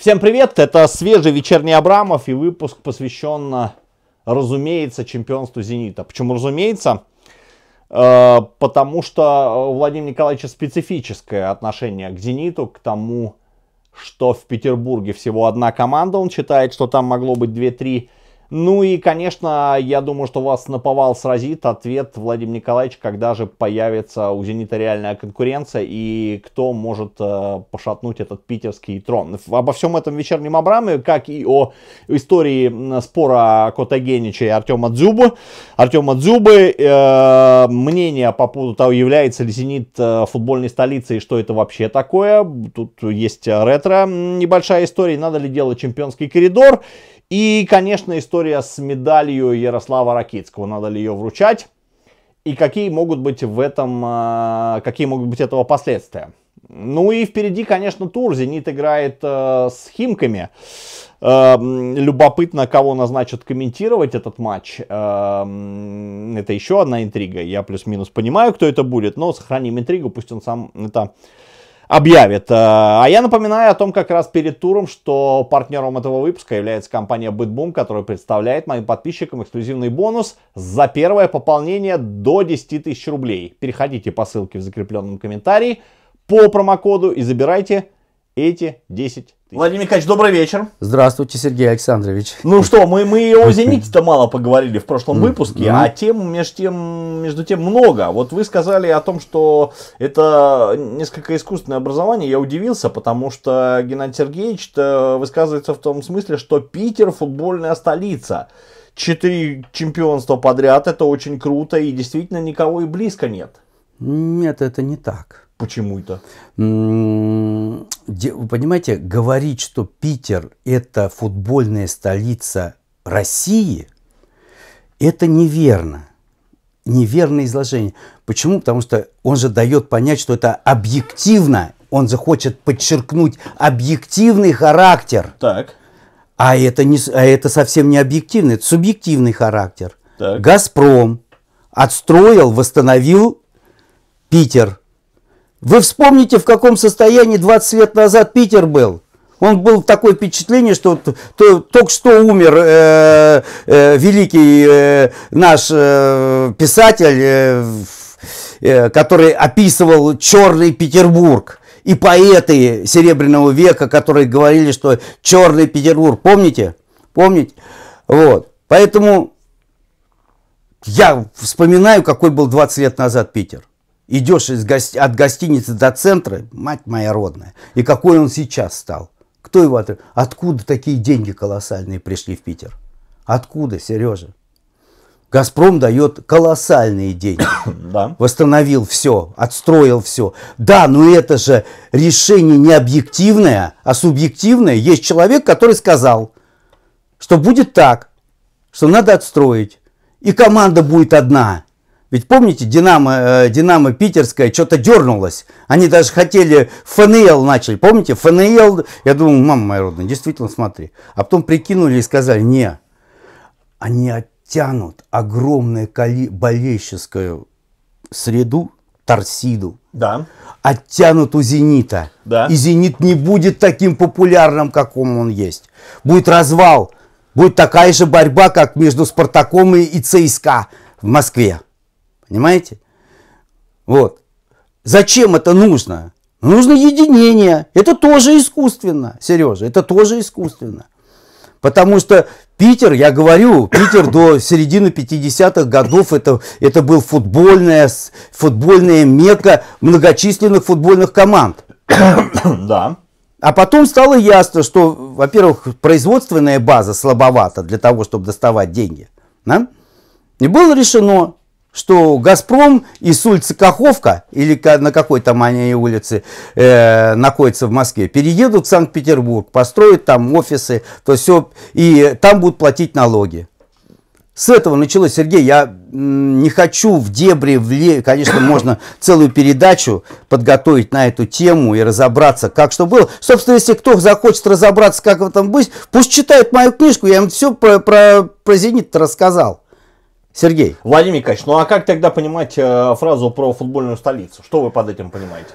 Всем привет, это свежий вечерний Абрамов и выпуск посвящен, разумеется, чемпионству «Зенита». Почему разумеется? Э, потому что у Владимира Николаевича специфическое отношение к «Зениту», к тому, что в Петербурге всего одна команда. Он считает, что там могло быть 2-3 ну и, конечно, я думаю, что вас наповал сразит ответ Владимир Николаевич, когда же появится у «Зенита» реальная конкуренция и кто может э, пошатнуть этот питерский трон. Обо всем этом вечернем Абраме, как и о истории спора Котагенича и Артема Дзюбы, Артема Дзюбы, э, мнение по поводу того, является ли «Зенит» э, футбольной столицей что это вообще такое. Тут есть ретро, небольшая история, надо ли делать чемпионский коридор и, конечно, история с медалью Ярослава Ракицкого. Надо ли ее вручать? И какие могут быть в этом, а, какие могут быть этого последствия? Ну и впереди, конечно, тур. «Зенит» играет э, с «Химками». Э, любопытно, кого назначат комментировать этот матч. Э, это еще одна интрига. Я плюс-минус понимаю, кто это будет, но сохраним интригу, пусть он сам это объявит. Э, а я напоминаю о том как раз перед туром, что партнером этого выпуска является компания BitBoom, которая представляет моим подписчикам эксклюзивный бонус за первое пополнение до 10 тысяч рублей. Переходите по ссылке в закрепленном комментарии по промокоду и забирайте эти 10 тысяч. Владимир Николаевич, добрый вечер. Здравствуйте, Сергей Александрович. Ну что, мы, мы о «Зените»-то мало поговорили в прошлом выпуске, а тем между, тем между тем много. Вот вы сказали о том, что это несколько искусственное образование. Я удивился, потому что Геннадий Сергеевич э, высказывается в том смысле, что Питер – футбольная столица. Четыре чемпионства подряд – это очень круто, и действительно никого и близко нет. Нет, это не так. Почему это? Вы понимаете, говорить, что Питер – это футбольная столица России, это неверно. Неверное изложение. Почему? Потому что он же дает понять, что это объективно. Он же хочет подчеркнуть объективный характер. Так. А это, не, а это совсем не объективный, это субъективный характер. Так. «Газпром» отстроил, восстановил Питер. Вы вспомните, в каком состоянии 20 лет назад Питер был. Он был в такое впечатление, что то, только что умер э, э, великий э, наш э, писатель, э, э, который описывал черный Петербург. И поэты Серебряного века, которые говорили, что черный Петербург. Помните? Помните? Вот. Поэтому я вспоминаю, какой был 20 лет назад Питер идешь из гости, от гостиницы до центра, мать моя родная, и какой он сейчас стал. Кто его от... Откуда такие деньги колоссальные пришли в Питер? Откуда, Сережа? Газпром дает колоссальные деньги. Да. Восстановил все, отстроил все. Да, но это же решение не объективное, а субъективное. Есть человек, который сказал, что будет так, что надо отстроить. И команда будет одна, ведь помните, Динамо, э, Динамо Питерская что-то дернулось. Они даже хотели ФНЛ начали. Помните, ФНЛ, я думал, мама моя родная, действительно смотри. А потом прикинули и сказали, не, они оттянут огромное коли, болельщескую среду, торсиду. Да. Оттянут у «Зенита». Да. И «Зенит» не будет таким популярным, каком он есть. Будет развал. Будет такая же борьба, как между «Спартаком» и ЦСКА в Москве. Понимаете? Вот. Зачем это нужно? Нужно единение. Это тоже искусственно, Сережа. Это тоже искусственно. Потому что Питер, я говорю, Питер до середины 50-х годов это, это был футбольная, футбольная мека многочисленных футбольных команд. Да. А потом стало ясно, что, во-первых, производственная база слабовата для того, чтобы доставать деньги. Да? И было решено, что «Газпром» и улицы Каховка, или на какой там они улице э, находятся в Москве, переедут в Санкт-Петербург, построят там офисы, то все, и там будут платить налоги. С этого началось, Сергей, я не хочу в дебри, в конечно, можно целую передачу подготовить на эту тему и разобраться, как что было. Собственно, если кто захочет разобраться, как в этом быть, пусть читает мою книжку, я им все про, про, про «Зенит» рассказал. Сергей. Владимир Николаевич, ну а как тогда понимать э, фразу про футбольную столицу? Что вы под этим понимаете?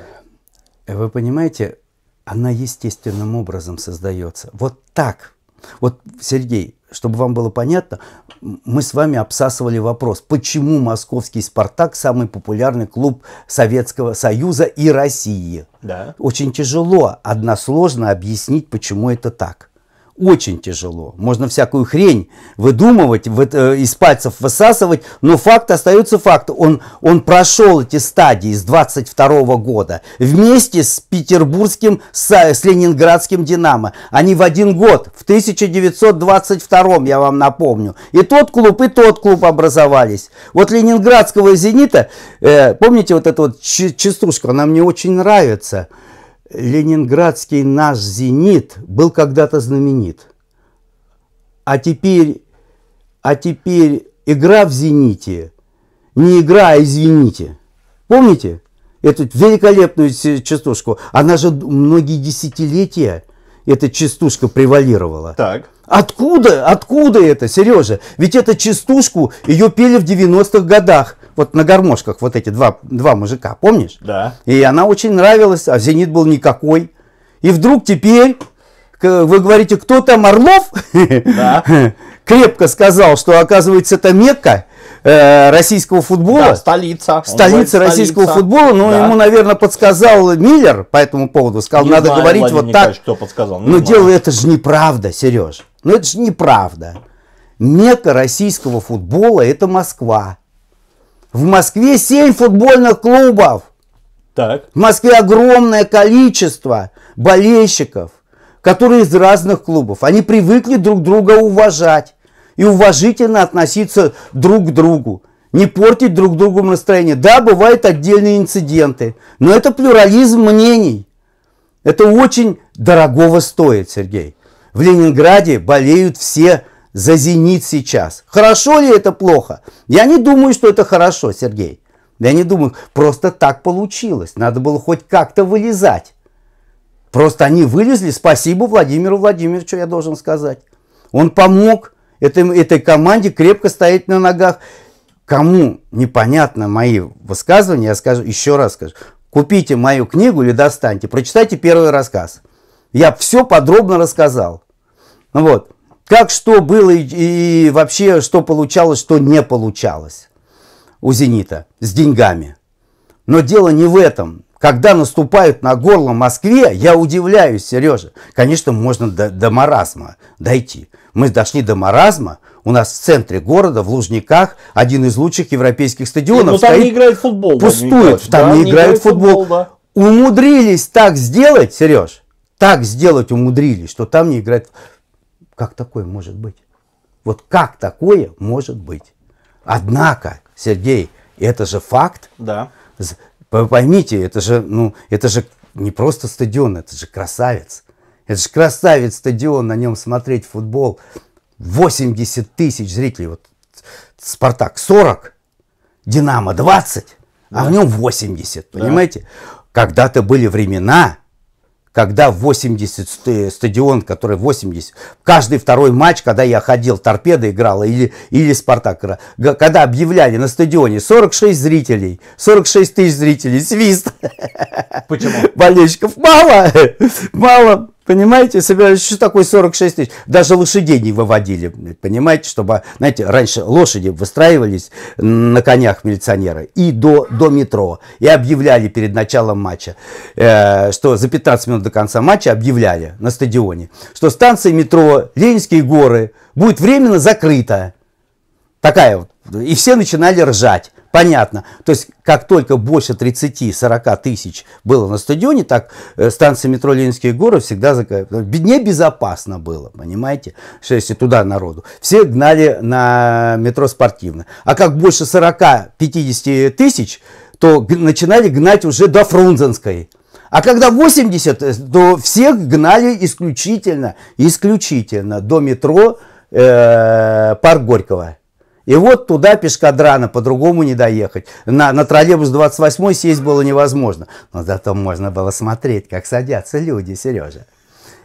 Вы понимаете, она естественным образом создается. Вот так. Вот, Сергей, чтобы вам было понятно, мы с вами обсасывали вопрос, почему московский «Спартак» самый популярный клуб Советского Союза и России. Да. Очень тяжело односложно объяснить, почему это так очень тяжело. Можно всякую хрень выдумывать, в, э, из пальцев высасывать, но факт остается фактом. Он, он прошел эти стадии с 22 года вместе с петербургским, с, э, с ленинградским «Динамо». Они в один год, в 1922, я вам напомню. И тот клуб, и тот клуб образовались. Вот ленинградского «Зенита», э, помните вот эту вот частушку, она мне очень нравится – ленинградский наш «Зенит» был когда-то знаменит. А теперь, а теперь игра в «Зените» не игра, а извините. Помните эту великолепную частушку? Она же многие десятилетия, эта частушка превалировала. Так. Откуда? Откуда это, Сережа? Ведь эту частушку ее пели в 90-х годах. Вот на гармошках вот эти два, два мужика, помнишь? Да. И она очень нравилась, а «Зенит» был никакой. И вдруг теперь вы говорите, кто там Орлов? Да. Крепко сказал, что оказывается это Мекка э, российского футбола. Да, столица. Столица российского футбола. Но ну, ему, наверное, подсказал Миллер по этому поводу. Сказал, надо говорить вот так. Кто подсказал, ну, но дело это же неправда, Сереж. Но это же неправда. Мека российского футбола – это Москва. В Москве 7 футбольных клубов. Так. В Москве огромное количество болельщиков, которые из разных клубов. Они привыкли друг друга уважать и уважительно относиться друг к другу. Не портить друг другу настроение. Да, бывают отдельные инциденты, но это плюрализм мнений. Это очень дорогого стоит, Сергей в Ленинграде болеют все за «Зенит» сейчас. Хорошо ли это плохо? Я не думаю, что это хорошо, Сергей. Я не думаю, просто так получилось. Надо было хоть как-то вылезать. Просто они вылезли. Спасибо Владимиру Владимировичу, я должен сказать. Он помог этой, этой команде крепко стоять на ногах. Кому непонятно мои высказывания, я скажу, еще раз скажу. Купите мою книгу или достаньте, прочитайте первый рассказ. Я все подробно рассказал. Ну Вот. Как что было и, и вообще что получалось, что не получалось у «Зенита» с деньгами. Но дело не в этом. Когда наступают на горло Москве, я удивляюсь, Сережа. Конечно, можно до, до маразма дойти. Мы дошли до маразма, у нас в центре города, в Лужниках, один из лучших европейских стадионов. Но ну, там не играет футбол. Пустует, да, там не, не играет футбол. футбол да. Умудрились так сделать, Сереж, так сделать умудрились, что там не играют. футбол. Как такое может быть? Вот как такое может быть? Однако, Сергей, это же факт. Да. Поймите, это же, ну, это же не просто стадион, это же красавец. Это же красавец стадион, на нем смотреть футбол. 80 тысяч зрителей. Вот Спартак 40, Динамо 20, да. а в нем 80, понимаете? Да. Когда-то были времена, когда 80 э, стадион, который 80, каждый второй матч, когда я ходил, торпеда играла или, или Спартак играла, когда объявляли на стадионе 46 зрителей, 46 тысяч зрителей, свист. Почему? Болельщиков мало, мало. Понимаете, собирались, что такой 46 тысяч? Даже лошадей не выводили, понимаете, чтобы, знаете, раньше лошади выстраивались на конях милиционеры и до, до метро, и объявляли перед началом матча, э, что за 15 минут до конца матча объявляли на стадионе, что станция метро Ленинские горы будет временно закрыта. Такая вот. И все начинали ржать. Понятно. То есть, как только больше 30-40 тысяч было на стадионе, так э, станция метро Ленинские горы всегда закрыта. Ну, небезопасно было, понимаете, что если туда народу. Все гнали на метро спортивное. А как больше 40-50 тысяч, то начинали гнать уже до Фрунзенской. А когда 80, э, то всех гнали исключительно, исключительно до метро э, Парк Горького. И вот туда пешкодрана, по-другому не доехать. На, на троллейбус 28 сесть было невозможно. Но зато можно было смотреть, как садятся люди, Сережа.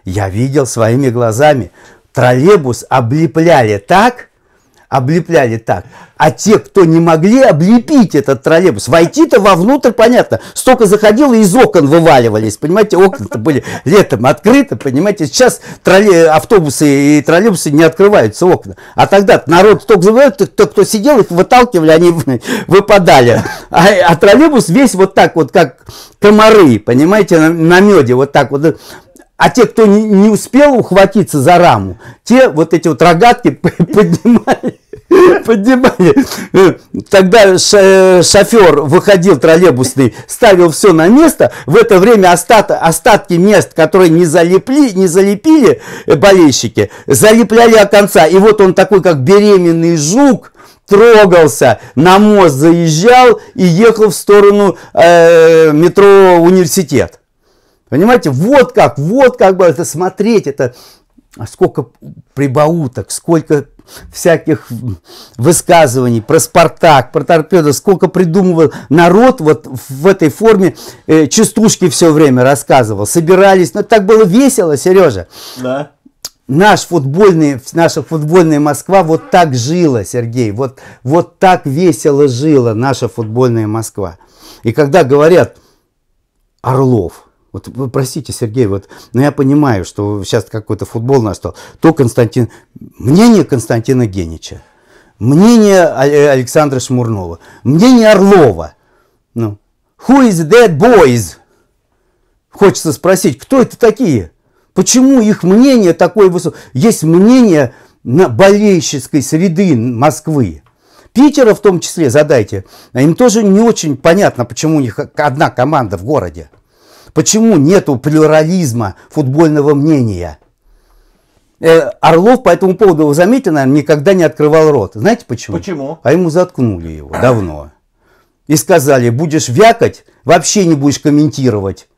Я видел своими глазами. Троллейбус облепляли так, облепляли так. А те, кто не могли облепить этот троллейбус, войти-то вовнутрь, понятно, столько заходило, из окон вываливались, понимаете, окна-то были летом открыты, понимаете, сейчас троллей, автобусы и троллейбусы не открываются окна, а тогда народ столько завывает, то кто сидел, их выталкивали, они выпадали, а, а троллейбус весь вот так вот, как комары, понимаете, на, на меде, вот так вот, а те, кто не, не успел ухватиться за раму, те вот эти вот рогатки поднимали. Поднимали. Тогда э, э, шофер выходил троллейбусный, ставил все на место. В это время остат, остатки мест, которые не, залепли, не залепили э, болельщики, залепляли до конца. И вот он такой, как беременный жук, трогался, на мост заезжал и ехал в сторону э, метро «Университет». Понимаете, вот как, вот как бы это смотреть, это а сколько прибауток, сколько всяких высказываний про Спартак, про торпеду, сколько придумывал народ вот в этой форме, э, частушки все время рассказывал, собирались, но ну, так было весело, Сережа. Да. Наш футбольный, наша футбольная Москва вот так жила, Сергей, вот, вот так весело жила наша футбольная Москва. И когда говорят Орлов – вот вы простите, Сергей, вот, но я понимаю, что сейчас какой-то футбол настал. То Константин, мнение Константина Генича, мнение Александра Шмурнова, мнение Орлова. Ну, who is that boys? Хочется спросить, кто это такие? Почему их мнение такое высокое? Есть мнение на болельщицкой среды Москвы. Питера в том числе задайте. А им тоже не очень понятно, почему у них одна команда в городе. Почему нету плюрализма футбольного мнения? Э, Орлов по этому поводу, вы заметили, наверное, никогда не открывал рот. Знаете почему? Почему? А ему заткнули его давно. И сказали, будешь вякать, вообще не будешь комментировать.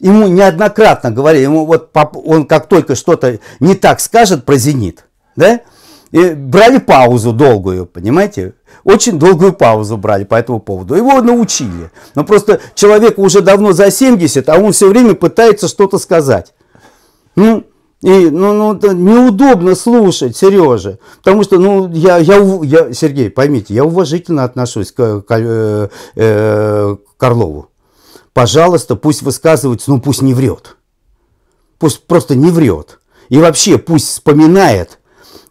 Ему неоднократно говорили, ему вот он как только что-то не так скажет про «Зенит», да? И брали паузу долгую, понимаете? очень долгую паузу брали по этому поводу. Его научили. Но просто человеку уже давно за 70, а он все время пытается что-то сказать. Ну, и, ну, ну, это неудобно слушать, Сережа. Потому что, ну, я, я, я, Сергей, поймите, я уважительно отношусь к, к, э, э, Карлову. Пожалуйста, пусть высказывается, ну, пусть не врет. Пусть просто не врет. И вообще пусть вспоминает –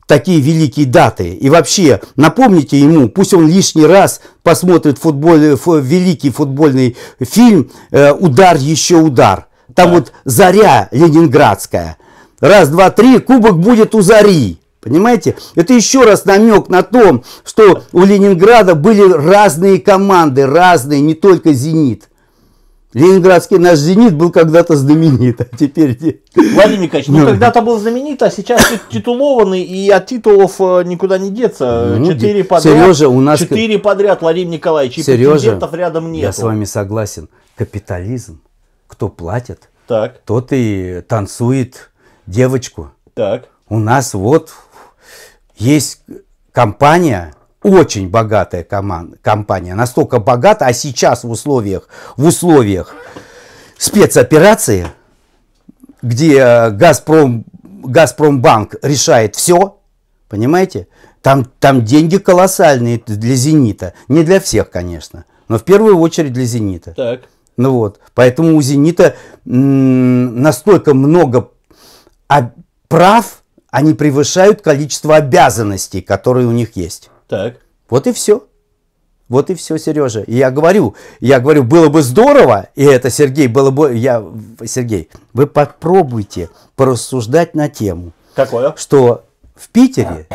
такие великие даты. И вообще, напомните ему, пусть он лишний раз посмотрит футболь, фу, великий футбольный фильм э, «Удар еще удар». Там да. вот «Заря ленинградская». Раз, два, три, кубок будет у «Зари». Понимаете? Это еще раз намек на то, что у Ленинграда были разные команды, разные, не только «Зенит». Ленинградский наш «Зенит» был когда-то знаменит, а теперь нет. Владимир Николаевич, ну, ну, когда-то был знаменит, а сейчас титулованный, и от титулов э, никуда не деться. Ну, четыре подряд. Сережа, у нас... Четыре подряд, Владимир Николаевич, и Сережа, рядом нет. я с вами согласен. Капитализм. Кто платит, так. тот и танцует девочку. Так. У нас вот есть компания, очень богатая команда, компания, настолько богата, а сейчас в условиях, в условиях спецоперации, где э, Газпром, Газпромбанк решает все, понимаете, там, там деньги колоссальные для «Зенита». Не для всех, конечно, но в первую очередь для «Зенита». Так. Ну вот, поэтому у «Зенита» настолько много а, прав, они превышают количество обязанностей, которые у них есть. Так. Вот и все. Вот и все, Сережа. И я говорю, я говорю, было бы здорово, и это, Сергей, было бы, я, Сергей, вы попробуйте порассуждать на тему. Какое? Что в Питере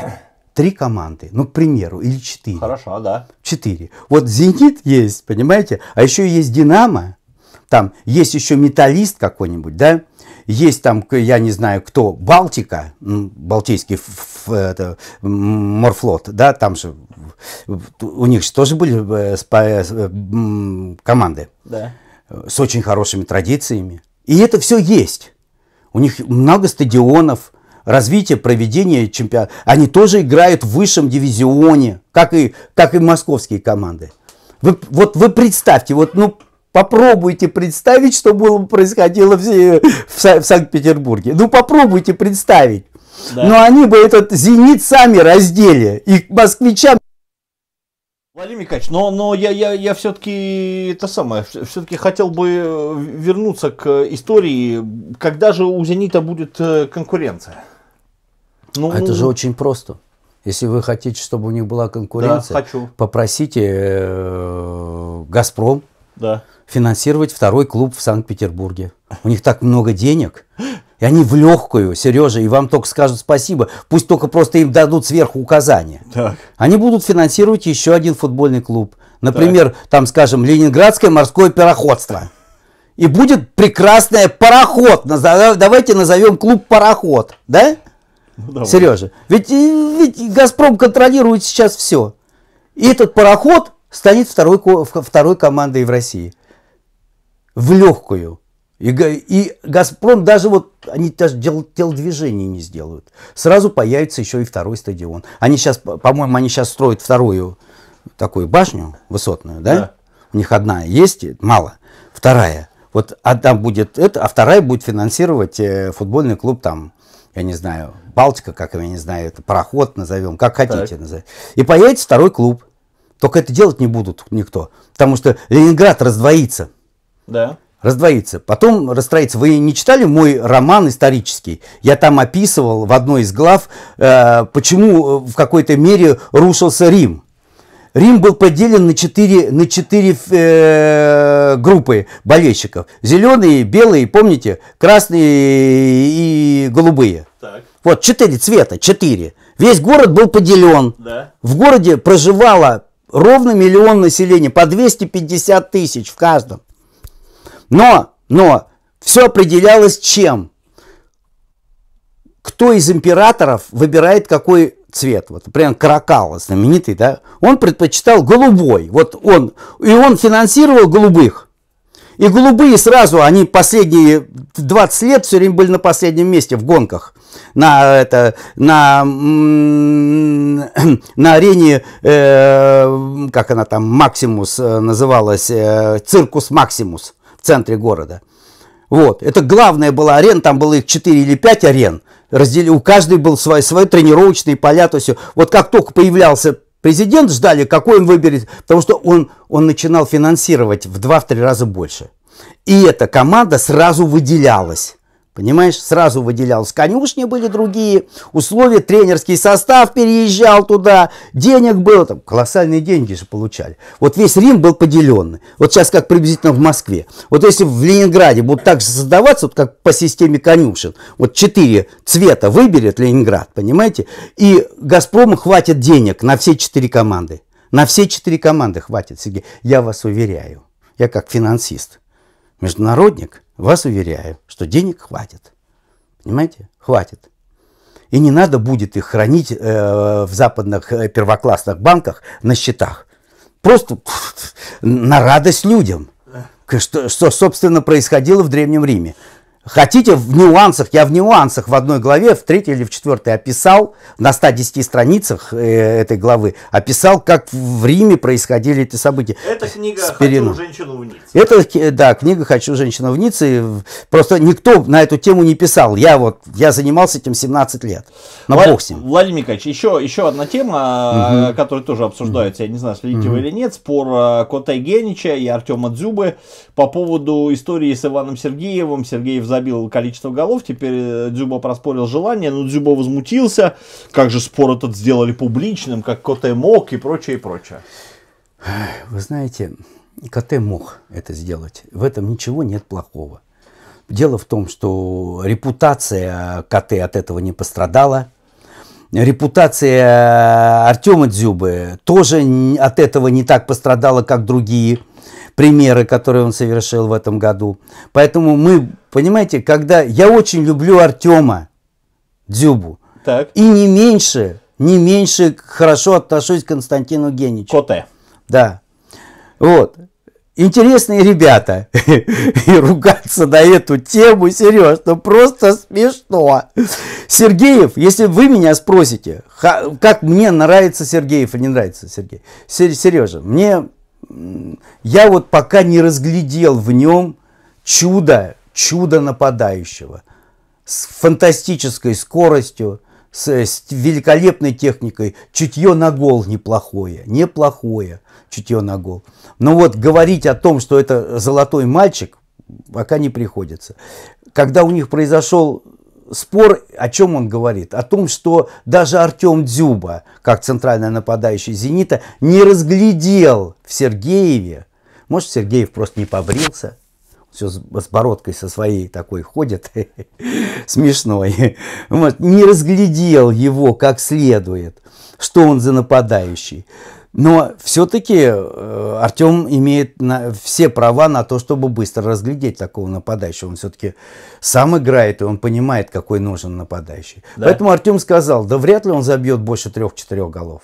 три команды, ну, к примеру, или четыре. Хорошо, да. Четыре. Вот «Зенит» есть, понимаете, а еще есть «Динамо», там есть еще «Металлист» какой-нибудь, да, есть там, я не знаю, кто, Балтика, Балтийский это, морфлот, да, там же у них же тоже были э, э, э, команды да. с очень хорошими традициями. И это все есть. У них много стадионов, развитие, проведение чемпионата. Они тоже играют в высшем дивизионе, как и, как и московские команды. Вы, вот вы представьте, вот ну Попробуйте представить, что было бы происходило в, э, в, в Санкт-Петербурге. Ну, попробуйте представить. Да. Но они бы этот зенит сами раздели. И к москвичам Владимир Николаевич, но, но я, я, я все-таки это самое, все-таки хотел бы э, вернуться к истории, когда же у Зенита будет э, конкуренция? Ну, а это ну, же очень просто. Если вы хотите, чтобы у них была конкуренция, да, хочу. попросите Газпром, да финансировать второй клуб в Санкт-Петербурге. У них так много денег. И они в легкую, Сережа, и вам только скажут спасибо. Пусть только просто им дадут сверху указания. Так. Они будут финансировать еще один футбольный клуб. Например, так. там, скажем, Ленинградское морское пароходство. И будет прекрасное пароход. Давайте назовем клуб пароход. Да? Ну, Сережа, ведь, ведь Газпром контролирует сейчас все. И этот пароход станет второй, второй командой в России в легкую. И, и «Газпром» даже вот, они даже дел, телодвижений не сделают. Сразу появится еще и второй стадион. Они сейчас, по-моему, они сейчас строят вторую такую башню высотную, да? да. У них одна есть, мало, вторая. Вот одна будет это, а вторая будет финансировать э, футбольный клуб там, я не знаю, Балтика, как я не знаю, это пароход назовем, как хотите назовем. И появится второй клуб. Только это делать не будут никто, потому что Ленинград раздвоится. Да. Раздвоиться. Потом расстроится. Вы не читали мой роман исторический? Я там описывал в одной из глав, э, почему э, в какой-то мере рушился Рим. Рим был поделен на четыре, на четыре э, группы болельщиков. Зеленые, белые, помните, красные и голубые. Так. Вот, четыре цвета, четыре. Весь город был поделен. Да. В городе проживало ровно миллион населения, по 250 тысяч в каждом. Но, но, все определялось чем? Кто из императоров выбирает какой цвет? Вот, прям Каракала, знаменитый, да? Он предпочитал голубой. Вот он, и он финансировал голубых. И голубые сразу, они последние 20 лет все время были на последнем месте в гонках. На, это, на, на арене, э, как она там, Максимус э, называлась, э, Циркус Максимус в центре города. Вот, это главная была арена, там было их 4 или 5 арен. Раздели, у каждой был свой, свой тренировочный поля, то есть вот как только появлялся президент, ждали, какой он выберет, потому что он, он начинал финансировать в 2-3 раза больше. И эта команда сразу выделялась. Понимаешь, сразу выделялся. Конюшни были другие, условия, тренерский состав переезжал туда, денег было, там колоссальные деньги же получали. Вот весь Рим был поделенный. Вот сейчас как приблизительно в Москве. Вот если в Ленинграде будут так же создаваться, вот как по системе конюшен, вот четыре цвета выберет Ленинград, понимаете, и Газпрому хватит денег на все четыре команды. На все четыре команды хватит, Сергей. Я вас уверяю. Я как финансист, международник – вас уверяю, что денег хватит. Понимаете? Хватит. И не надо будет их хранить э, в западных э, первоклассных банках на счетах. Просто на радость людям. Что, что, собственно, происходило в Древнем Риме. Хотите в нюансах, я в нюансах в одной главе, в третьей или в четвертой описал, на 110 страницах э, этой главы, описал, как в Риме происходили эти события. Это книга «Хочу женщину в Ницце». Это, да, книга «Хочу женщину в Ницце». Просто никто на эту тему не писал. Я вот, я занимался этим 17 лет. На Влад... бог с Владимир Николаевич, еще, еще одна тема, угу. Э, которая тоже обсуждается, угу. я не знаю, следите угу. вы или нет, спор э, Кота Генича и Артема Дзюбы по поводу истории с Иваном Сергеевым. Сергеев за забил количество голов, теперь э, Дзюба проспорил желание, но Дзюба возмутился, как же спор этот сделали публичным, как Коте мог и прочее, и прочее. Вы знаете, Коте мог это сделать, в этом ничего нет плохого. Дело в том, что репутация КТ от этого не пострадала. Репутация э, Артема Дзюбы тоже от этого не так пострадала, как другие примеры, которые он совершил в этом году. Поэтому мы, понимаете, когда я очень люблю Артема Дзюбу, так. и не меньше, не меньше хорошо отношусь к Константину Геничу. Коте. Да. Вот. Интересные ребята. И ругаться на эту тему, Сереж, ну просто смешно. Сергеев, если вы меня спросите, как мне нравится Сергеев и не нравится Сергей, Сережа, мне я вот пока не разглядел в нем чудо, чудо нападающего с фантастической скоростью, с, с великолепной техникой, чутье на гол неплохое, неплохое чутье на гол. Но вот говорить о том, что это золотой мальчик, пока не приходится. Когда у них произошел спор, о чем он говорит? О том, что даже Артем Дзюба, как центральный нападающий «Зенита», не разглядел в Сергееве. Может, Сергеев просто не побрился? Все с бородкой со своей такой ходит, смешной. Может, не разглядел его как следует, что он за нападающий. Но все-таки э, Артем имеет все права на то, чтобы быстро разглядеть такого нападающего. Он все-таки сам играет, и он понимает, какой нужен нападающий. Да. Поэтому Артем сказал, да вряд ли он забьет больше трех-четырех голов.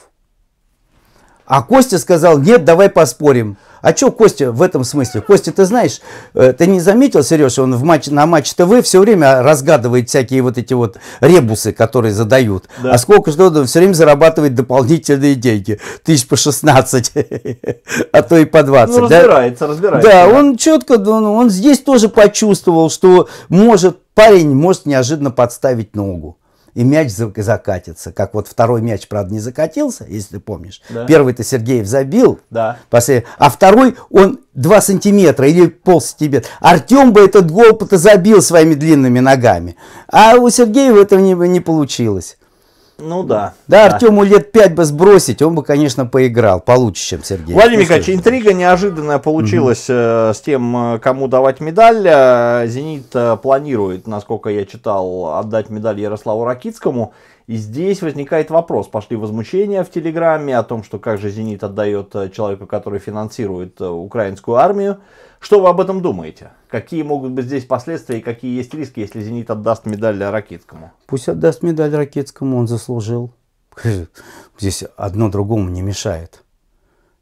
А Костя сказал, нет, давай поспорим. А что Костя в этом смысле? Костя, ты знаешь, э, ты не заметил, Сереж, он в матч, на матч ТВ все время разгадывает всякие вот эти вот ребусы, которые задают. Да. А сколько что он все время зарабатывает дополнительные деньги? Тысяч по 16, а то и по 20. Ну, разбирается, да? разбирается. Да, да, он четко, он, он здесь тоже почувствовал, что может парень может неожиданно подставить ногу и мяч закатится. Как вот второй мяч, правда, не закатился, если ты помнишь. Да. Первый-то Сергеев забил, да. после, а второй он 2 сантиметра или пол сантиметра. Артем бы этот гол-то забил своими длинными ногами. А у Сергеева этого не, не получилось. Ну да. Да, да. лет пять бы сбросить, он бы, конечно, поиграл получше, чем Сергей. Владимир Николаевич, ну, интрига неожиданная получилась угу. с тем, э, кому давать медаль. Э, «Зенит» планирует, насколько я читал, отдать медаль Ярославу Ракицкому. И здесь возникает вопрос. Пошли возмущения в Телеграме о том, что как же «Зенит» отдает человеку, который финансирует украинскую армию. Что вы об этом думаете? Какие могут быть здесь последствия и какие есть риски, если «Зенит» отдаст медаль Ракитскому? Пусть отдаст медаль Ракитскому, он заслужил. Здесь одно другому не мешает.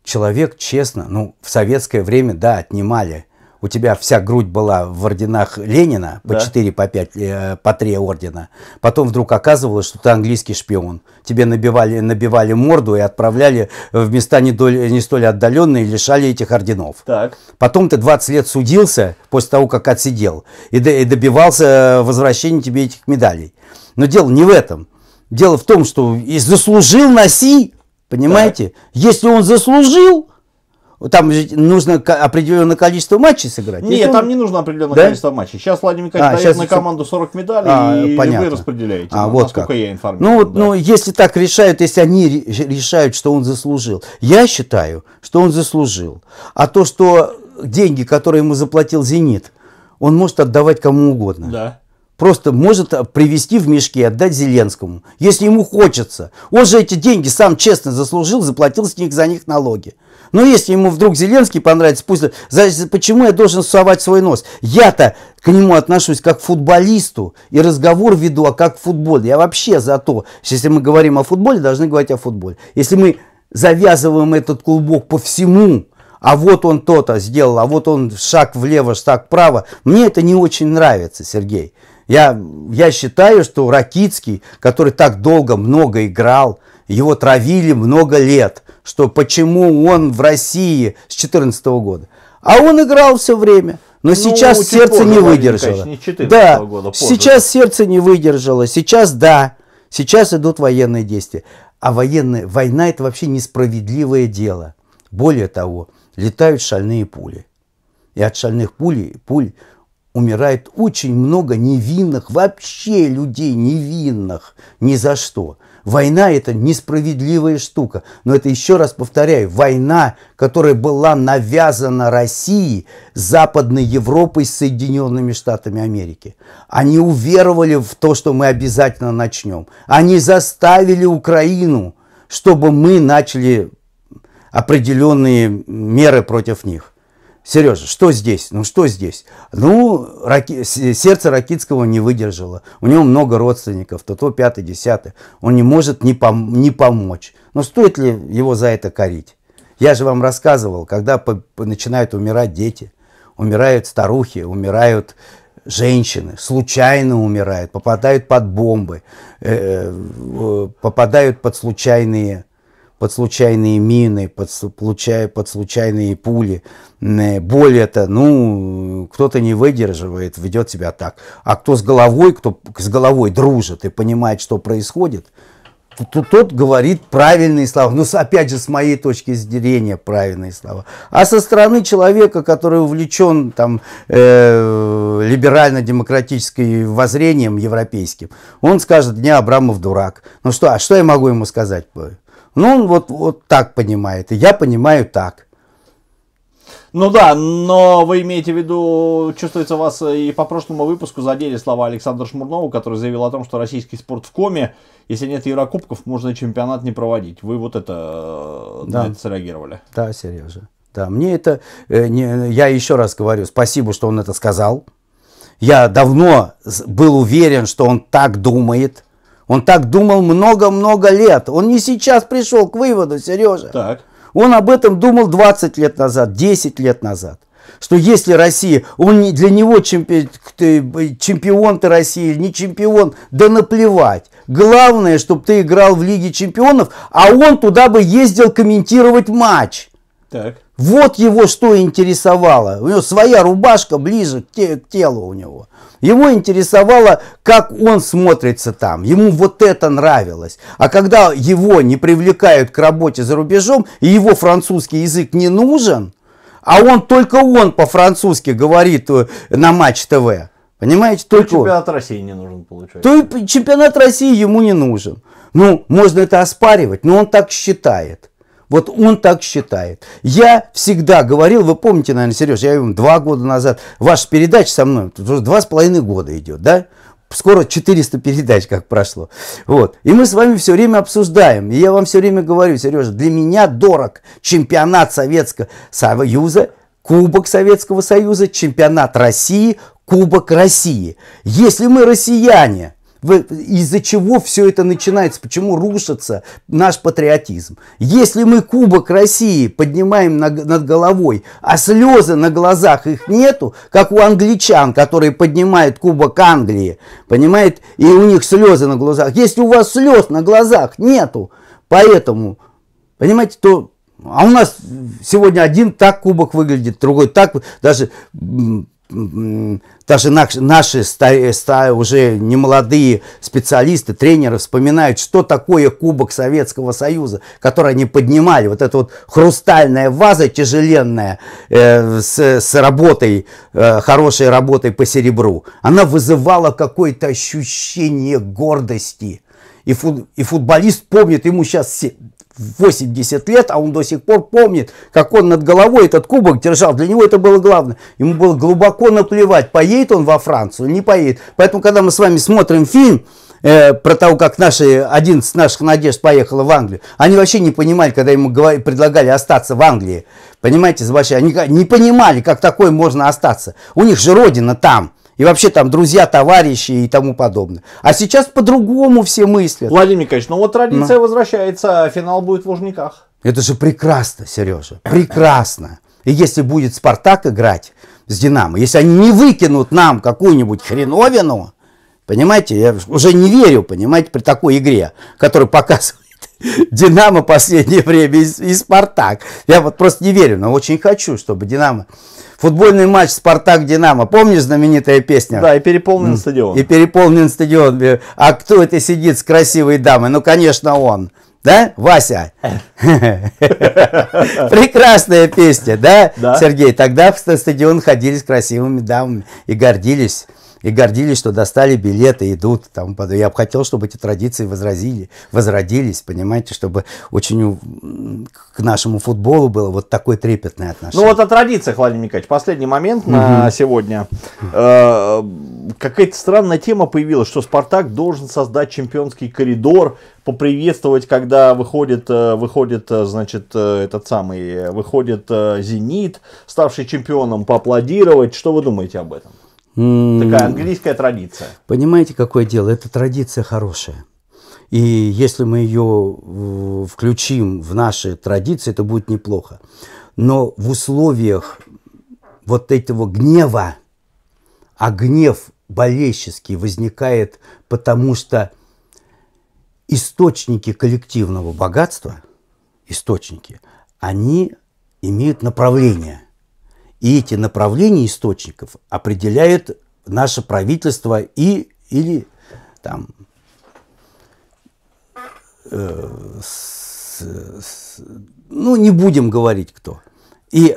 Человек, честно, ну, в советское время, да, отнимали – у тебя вся грудь была в орденах Ленина, по да. 4, по 5, э, по 3 ордена. Потом вдруг оказывалось, что ты английский шпион. Тебе набивали, набивали морду и отправляли в места не, доль, не столь отдаленные, лишали этих орденов. Так. Потом ты 20 лет судился после того, как отсидел, и, и добивался э, возвращения тебе этих медалей. Но дело не в этом. Дело в том, что и заслужил носи, понимаете? Так. Если он заслужил, там нужно определенное количество матчей сыграть? Нет, там не нужно определенное да? количество матчей. Сейчас Владимир Николаевич а, дает на команду 40 медалей, а, и понятно. вы распределяете, а, ну, вот насколько как. я информирован. Ну, вот, да. ну, если так решают, если они решают, что он заслужил. Я считаю, что он заслужил. А то, что деньги, которые ему заплатил «Зенит», он может отдавать кому угодно. Да просто может а, привести в мешки и отдать Зеленскому, если ему хочется. Он же эти деньги сам честно заслужил, заплатил с них за них налоги. Но ну, если ему вдруг Зеленский понравится, пусть... Значит, почему я должен совать свой нос? Я-то к нему отношусь как к футболисту и разговор веду, а как к Я вообще за то, что если мы говорим о футболе, должны говорить о футболе. Если мы завязываем этот клубок по всему, а вот он то-то сделал, а вот он шаг влево, шаг вправо. Мне это не очень нравится, Сергей. Я, я считаю, что Ракицкий, который так долго много играл, его травили много лет, что почему он в России с 2014 года. А он играл все время. Но ну, сейчас сердце не выдержало. Не да, года, позже. сейчас сердце не выдержало. Сейчас да, сейчас идут военные действия. А военная война это вообще несправедливое дело. Более того, летают шальные пули. И от шальных пулей, пуль умирает очень много невинных, вообще людей невинных, ни за что. Война – это несправедливая штука. Но это еще раз повторяю, война, которая была навязана России, Западной Европой, Соединенными Штатами Америки. Они уверовали в то, что мы обязательно начнем. Они заставили Украину, чтобы мы начали определенные меры против них. Сережа, что здесь? Ну что здесь? Ну, раки... сердце Ракитского не выдержало. У него много родственников, то то, пятый, десятый. Он не может не, пом... не помочь. Но стоит ли его за это корить? Я же вам рассказывал, когда по... начинают умирать дети, умирают старухи, умирают женщины, случайно умирают, попадают под бомбы, э -э -э попадают под случайные под случайные мины, под, случай, под случайные пули. Э, боль это, ну, кто-то не выдерживает, ведет себя так. А кто с головой, кто с головой дружит и понимает, что происходит, тот, тот говорит правильные слова. Ну, опять же, с моей точки зрения, правильные слова. А со стороны человека, который увлечен там, э, либерально-демократическим воззрением европейским, он скажет, дня Абрамов дурак. Ну что, а что я могу ему сказать? Ну он вот, вот так понимает, и я понимаю так. Ну да, но вы имеете в виду, чувствуется у вас и по прошлому выпуску задели слова Александра Шмурнова, который заявил о том, что российский спорт в коме, если нет Еврокубков, можно и чемпионат не проводить. Вы вот это, э, да. на это среагировали. Да, Сережа. Да, мне это, э, не, я еще раз говорю, спасибо, что он это сказал. Я давно был уверен, что он так думает. Он так думал много-много лет. Он не сейчас пришел к выводу, Сережа. Так. Он об этом думал 20 лет назад, 10 лет назад. Что если Россия, он для него чемпи, ты, чемпион ты России, не чемпион, да наплевать. Главное, чтобы ты играл в Лиге чемпионов, а он туда бы ездил комментировать матч. Так. Вот его что интересовало. У него своя рубашка ближе к, те, к телу у него. Его интересовало, как он смотрится там. Ему вот это нравилось. А когда его не привлекают к работе за рубежом, и его французский язык не нужен, а он только он по-французски говорит э, на Матч ТВ. Понимаете, только то чемпионат России не нужен, получается. То и чемпионат России ему не нужен. Ну, можно это оспаривать, но он так считает. Вот он так считает. Я всегда говорил, вы помните, наверное, Сереж, я вам два года назад, ваша передача со мной, уже два с половиной года идет, да? Скоро 400 передач как прошло. Вот. И мы с вами все время обсуждаем. И я вам все время говорю, Сережа, для меня дорог чемпионат Советского Союза, Кубок Советского Союза, чемпионат России, Кубок России. Если мы россияне, из-за чего все это начинается, почему рушится наш патриотизм. Если мы Кубок России поднимаем на, над головой, а слезы на глазах их нету, как у англичан, которые поднимают Кубок Англии, понимает, и у них слезы на глазах. Если у вас слез на глазах нету, поэтому, понимаете, то а у нас сегодня один так кубок выглядит, другой так. Даже даже наши, наши ста, ста, уже немолодые специалисты, тренеры вспоминают, что такое Кубок Советского Союза, который они поднимали. Вот эта вот хрустальная ваза тяжеленная э, с, с работой, э, хорошей работой по серебру, она вызывала какое-то ощущение гордости. И, фут, и футболист помнит, ему сейчас 80 лет, а он до сих пор помнит, как он над головой этот кубок держал. Для него это было главное. Ему было глубоко наплевать, поедет он во Францию, не поедет. Поэтому, когда мы с вами смотрим фильм, э, про того, как наши, один из наших надежд поехала в Англию. Они вообще не понимали, когда ему говорили, предлагали остаться в Англии. Понимаете, вообще, они не понимали, как такое можно остаться. У них же родина там и вообще там друзья, товарищи и тому подобное. А сейчас по-другому все мыслят. Владимир Николаевич, ну вот традиция ну. возвращается, а финал будет в Лужниках. Это же прекрасно, Сережа, прекрасно. И если будет «Спартак» играть с «Динамо», если они не выкинут нам какую-нибудь хреновину, понимаете, я уже не верю, понимаете, при такой игре, которую показывает «Динамо» последнее время и, и «Спартак». Я вот просто не верю, но очень хочу, чтобы «Динамо» футбольный матч «Спартак-Динамо». Помнишь знаменитая песня? Да, и переполнен стадион. И переполнен стадион. А кто это сидит с красивой дамой? Ну, конечно, он. Да, Вася? Прекрасная песня, да, Сергей? Тогда в стадион ходили с красивыми дамами и гордились и гордились, что достали билеты, идут. Там, я бы хотел, чтобы эти традиции возразили, возродились, понимаете, чтобы очень к нашему футболу было вот такое трепетное отношение. Ну вот о традициях, Владимир Николаевич, последний момент угу. на сегодня. Э, какая-то странная тема появилась, что «Спартак» должен создать чемпионский коридор, поприветствовать, когда выходит, э, выходит, э, значит, этот самый, выходит «Зенит», ставший чемпионом, поаплодировать. Что вы думаете об этом? Такая английская традиция. Понимаете, какое дело? Это традиция хорошая. И если мы ее включим в наши традиции, это будет неплохо. Но в условиях вот этого гнева, а гнев болельщеский возникает потому, что источники коллективного богатства, источники, они имеют направление. И эти направления источников определяют наше правительство и, или там, э, с, с, ну, не будем говорить кто. И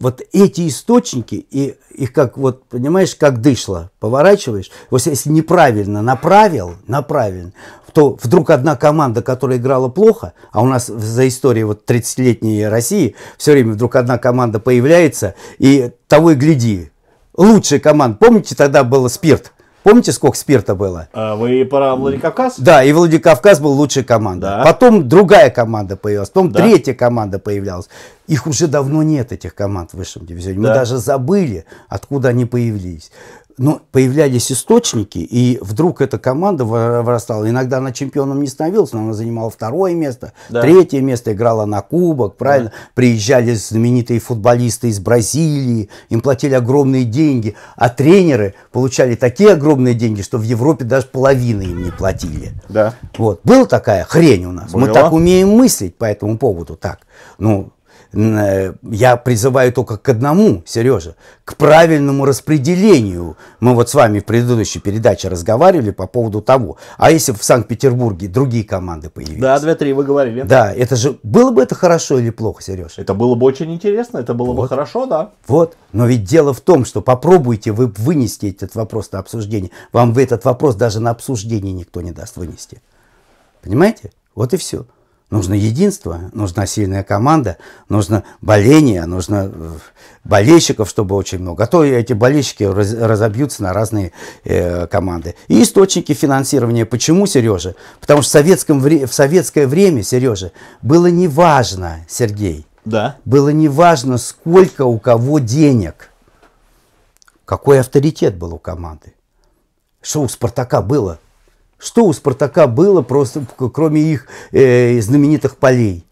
вот эти источники, и, их как, вот, понимаешь, как дышло, поворачиваешь, вот если неправильно направил, направил, то вдруг одна команда, которая играла плохо, а у нас за историей вот 30-летней России все время вдруг одна команда появляется, и того и гляди, лучшая команда, помните, тогда было спирт, Помните, сколько спирта было? А вы про Владикавказ? Да, и Владикавказ был лучшей командой. Да. Потом другая команда появилась, потом да. третья команда появлялась. Их уже давно нет, этих команд в высшем дивизионе. Да. Мы даже забыли, откуда они появились ну, появлялись источники, и вдруг эта команда вырастала. Иногда она чемпионом не становилась, но она занимала второе место, да. третье место, играла на кубок, правильно? Да. Приезжали знаменитые футболисты из Бразилии, им платили огромные деньги, а тренеры получали такие огромные деньги, что в Европе даже половины им не платили. Да. Вот. Была такая хрень у нас. Была. Мы так умеем мыслить по этому поводу, так. Ну, Э, я призываю только к одному, Сережа, к правильному распределению. Мы вот с вами в предыдущей передаче разговаривали по поводу того, а если в Санкт-Петербурге другие команды появились? Да, 2 три вы говорили. Да, это же, было бы это хорошо или плохо, Сережа? Это было бы очень интересно, это было вот. бы хорошо, да. Вот, но ведь дело в том, что попробуйте вы вынести этот вопрос на обсуждение. Вам этот вопрос даже на обсуждение никто не даст вынести. Понимаете? Вот и все. Нужно единство, нужна сильная команда, нужно боление, нужно э, болельщиков, чтобы очень много. А то эти болельщики разобьются на разные э, команды. И источники финансирования. Почему, Сережа? Потому что в, советском, в советское время, Сережа, было неважно, Сергей, да. было неважно, сколько у кого денег, какой авторитет был у команды. Что у «Спартака» было – что у Спартака было, просто, кроме их э, знаменитых полей,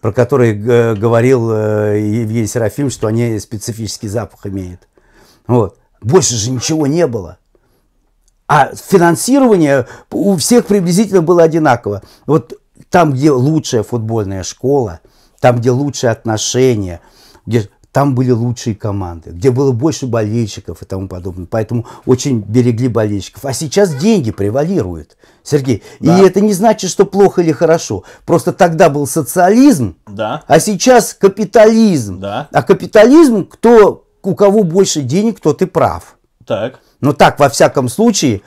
про которые э, говорил э, Евгений Серафим, что они специфический запах имеют. Вот. Больше же ничего не было. А финансирование у всех приблизительно было одинаково. Вот там, где лучшая футбольная школа, там, где лучшие отношения, где там были лучшие команды, где было больше болельщиков и тому подобное. Поэтому очень берегли болельщиков. А сейчас деньги превалируют, Сергей. Да. И это не значит, что плохо или хорошо. Просто тогда был социализм, да. а сейчас капитализм. Да. А капитализм, кто, у кого больше денег, тот и прав. Так. Но так, во всяком случае,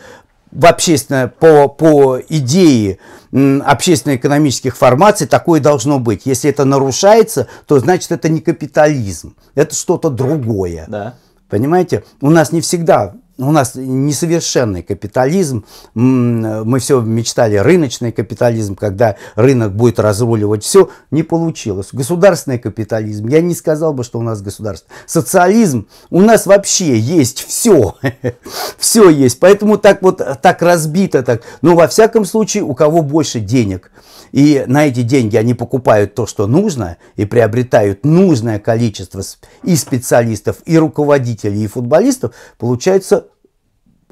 в общественно, по, по идее общественно-экономических формаций такое должно быть. Если это нарушается, то значит это не капитализм, это что-то другое. Да. Понимаете, у нас не всегда ну, у нас несовершенный капитализм, мы все мечтали рыночный капитализм, когда рынок будет разруливать все, не получилось. Государственный капитализм, я не сказал бы, что у нас государство. Социализм, у нас вообще есть все, все есть, поэтому так вот, так разбито, так. но ну, во всяком случае, у кого больше денег – и на эти деньги они покупают то, что нужно, и приобретают нужное количество и специалистов, и руководителей, и футболистов. Получается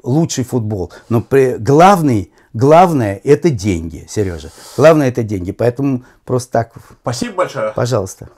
лучший футбол. Но при... главный Главное – это деньги, Сережа. Главное – это деньги. Поэтому просто так. Спасибо большое. Пожалуйста.